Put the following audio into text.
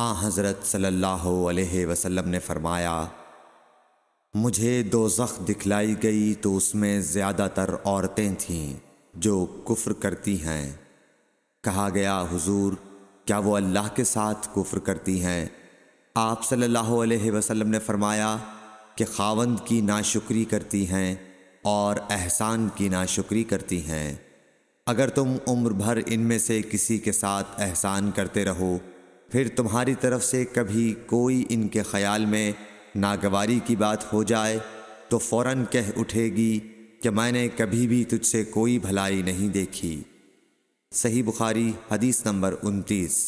आ हज़रत सल्लल्लाहु अलैहि वसल्लम ने फरमाया मुझे दो जख्त दिखलाई गई तो उसमें ज़्यादातर औरतें थीं जो कुफ्र करती हैं कहा गया हुजूर क्या वो अल्लाह के साथ कुफ्र करती हैं आप सल्लल्लाहु अलैहि वसल्लम ने फरमाया कि खावंद की नाशुक्री करती हैं और एहसान की नाशुक्री करती हैं अगर तुम उम्र भर इनमें से किसी के साथ एहसान करते रहो फिर तुम्हारी तरफ से कभी कोई इनके ख्याल में नागवारी की बात हो जाए तो फ़ौर कह उठेगी कि मैंने कभी भी तुझसे कोई भलाई नहीं देखी सही बुखारी हदीस नंबर उनतीस